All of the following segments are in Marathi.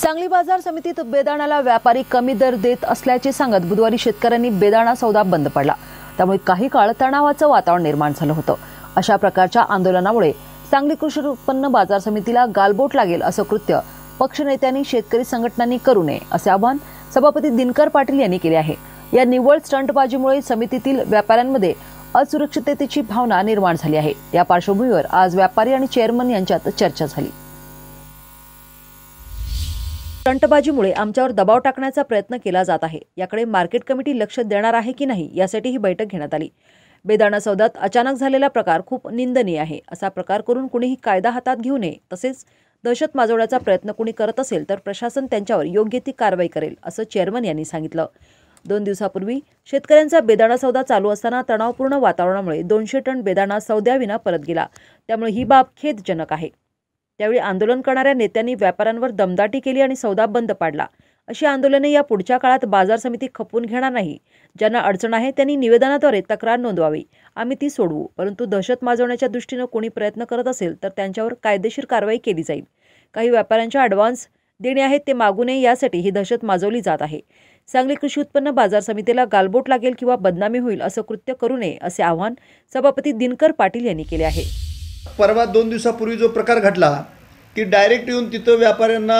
सांगली बाजार समितीत बेदाणाला व्यापारी कमी दर देत असल्याचे सांगत बुधवारी शेतकऱ्यांनी बेदाणा सौदा बंद पडला त्यामुळे काही काळ तणावाचं वातावरण निर्माण झालं होतं अशा प्रकारच्या आंदोलनामुळे सांगली कृषी उत्पन्न बाजार समितीला गालबोट लागेल असं कृत्य पक्षनेत्यांनी शेतकरी संघटनांनी करू नये असे आवाहन सभापती दिनकर पाटील यांनी केले आहे या निव्वळ स्टंटबाजीमुळे समितीतील व्यापाऱ्यांमध्ये असुरक्षिततेची भावना निर्माण झाली आहे या पार्श्वभूमीवर आज व्यापारी आणि चेअरमन यांच्यात चर्चा झाली स्टंटबाजीमुळे आमच्यावर दबाव टाकण्याचा प्रयत्न केला जात आहे याकडे मार्केट कमिटी लक्ष देणार आहे की नाही यासाठी ही बैठक घेण्यात आली बेदाणा सौद्यात अचानक झालेला प्रकार खूप निंदनीय आहे असा प्रकार करून कुणीही कायदा हातात घेऊ नये तसेच दहशत माजवण्याचा प्रयत्न कुणी करत असेल तर प्रशासन त्यांच्यावर योग्य ती कारवाई करेल असं चेअरमन यांनी सांगितलं दोन दिवसापूर्वी शेतकऱ्यांचा बेदाणा सौदा चालू असताना तणावपूर्ण वातावरणामुळे दोनशे टन बेदाणा सौद्याविना परत गेला त्यामुळे ही बाब खेदजनक आहे त्यावेळी आंदोलन करणाऱ्या नेत्यांनी व्यापाऱ्यांवर दमदाटी केली आणि सौदा बंद पाडला अशी आंदोलने या पुढच्या काळात बाजार समिती खपवून घेणार नाही ज्यांना अडचण आहे त्यांनी निवेदनाद्वारे तक्रार नोंदवावी आम्ही ती सोडवू परंतु दहशत माजवण्याच्या दृष्टीनं कोणी प्रयत्न करत असेल तर त्यांच्यावर कायदेशीर कारवाई केली जाईल काही व्यापाऱ्यांच्या ॲडव्हान्स देणे आहेत ते मागू नये यासाठी ही दहशत माजवली जात आहे सांगली कृषी उत्पन्न बाजार समितीला गालबोट लागेल किंवा बदनामी होईल असं कृत्य करू नये असे आवाहन सभापती दिनकर पाटील यांनी केले आहे परवा दोन दिवसापूर्वी जो प्रकार घडला की डायरेक्ट येऊन तिथं व्यापाऱ्यांना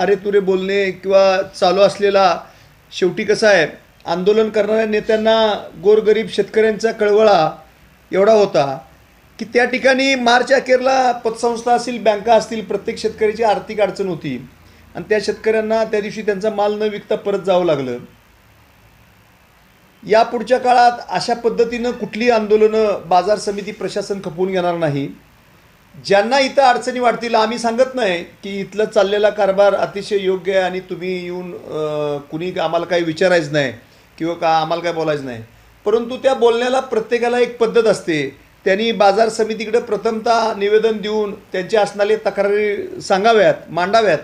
अरे तुरे बोलणे किंवा चालू असलेला शेवटी कसं आहे आंदोलन करणाऱ्या नेत्यांना गोरगरीब शेतकऱ्यांचा कळवळा एवढा होता की त्या ठिकाणी मार्च अखेरला पतसंस्था असतील बँका असतील प्रत्येक शेतकऱ्याची आर्थिक अडचण होती आणि त्या शेतकऱ्यांना त्या दिवशी त्यांचा माल न विकता परत जावं लागलं या पुढच्या काळात अशा पद्धतीनं कुठली आंदोलनं बाजार समिती प्रशासन खपवून घेणार नाही ज्यांना इथं अडचणी वाढतील आम्ही सांगत नाही की इथलं चाललेला कारभार अतिशय योग्य आहे आणि तुम्ही येऊन कुणी आम्हाला काही विचारायचं नाही किंवा का आम्हाला काय बोलायचं नाही परंतु त्या बोलण्याला प्रत्येकाला एक पद्धत असते त्यांनी बाजार समितीकडे प्रथमतः निवेदन देऊन त्यांचे असणारे तक्रारी सांगाव्यात मांडाव्यात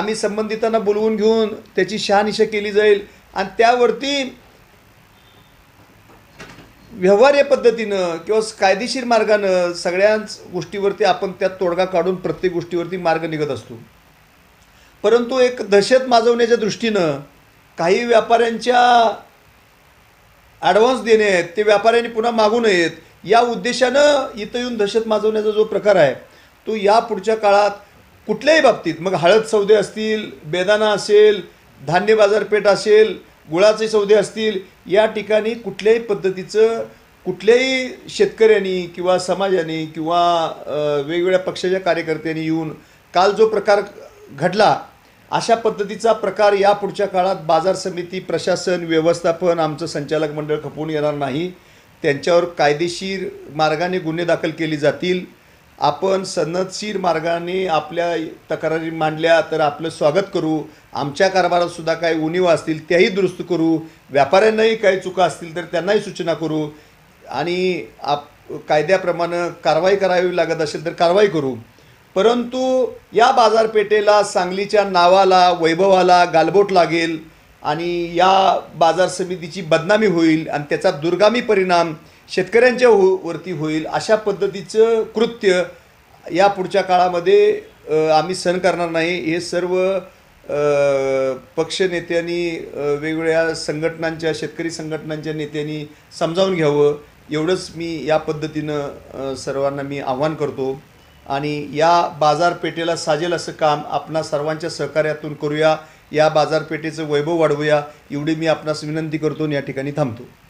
आम्ही संबंधितांना बोलवून घेऊन त्याची शहानिशा केली जाईल आणि त्यावरती व्यवहार्य पद्धतीनं किंवा कायदेशीर मार्गानं सगळ्याच गोष्टीवरती आपण त्यात तोडगा काढून प्रत्येक गोष्टीवरती मार्ग निघत असतो परंतु एक दहशत माजवण्याच्या दृष्टीनं काही व्यापाऱ्यांच्या ॲडव्हान्स देणे आहेत ते व्यापाऱ्यांनी पुन्हा मागू नयेत या उद्देशानं इथं येऊन दहशत माजवण्याचा जो प्रकार आहे तो या पुढच्या काळात कुठल्याही बाबतीत मग हळद सौदे असतील बेदाना असेल धान्य बाजारपेठ असेल गुळाचे सौदे असतील या ठिकाणी कुठल्याही पद्धतीचं कुठल्याही शेतकऱ्यांनी किंवा समाजाने किंवा वेगवेगळ्या पक्षाच्या कार्यकर्त्यांनी येऊन काल जो प्रकार घडला अशा पद्धतीचा प्रकार या पुढच्या काळात बाजार समिती प्रशासन व्यवस्थापन आमचं संचालक मंडळ खपवून येणार नाही त्यांच्यावर कायदेशीर मार्गाने गुन्हे दाखल केले जातील आपण सनदशीर मार्गाने आपल्या तक्रारी मांडल्या तर आपलं स्वागत करू आमच्या कारभारात सुद्धा काही उणीव असतील त्याही दुरुस्त करू व्यापाऱ्यांनाही काही चुका असतील तर त्यांनाही सूचना करू आणि आप कायद्याप्रमाणे कारवाई करावी लागत असेल तर कारवाई करू परंतु या बाजारपेठेला सांगलीच्या नावाला वैभवाला गालबोट लागेल आणि या बाजार समितीची बदनामी होईल आणि त्याचा दुर्गामी परिणाम शेतकऱ्यांच्या हो वरती होईल अशा पद्धतीचं कृत्य या पुढच्या काळामध्ये आम्ही सहन करणार नाही हे सर्व पक्षनेत्यांनी वेगवेगळ्या संघटनांच्या शेतकरी संघटनांच्या नेत्यांनी समजावून घ्यावं एवढंच मी या पद्धतीनं सर्वांना मी आव्हान करतो आणि या बाजारपेठेला साजेल असं काम आपणा सर्वांच्या सहकार्यातून करूया या बाजारपेठेचं वैभव वाढवूया एवढी मी आपणास विनंती करतो आणि या ठिकाणी थांबतो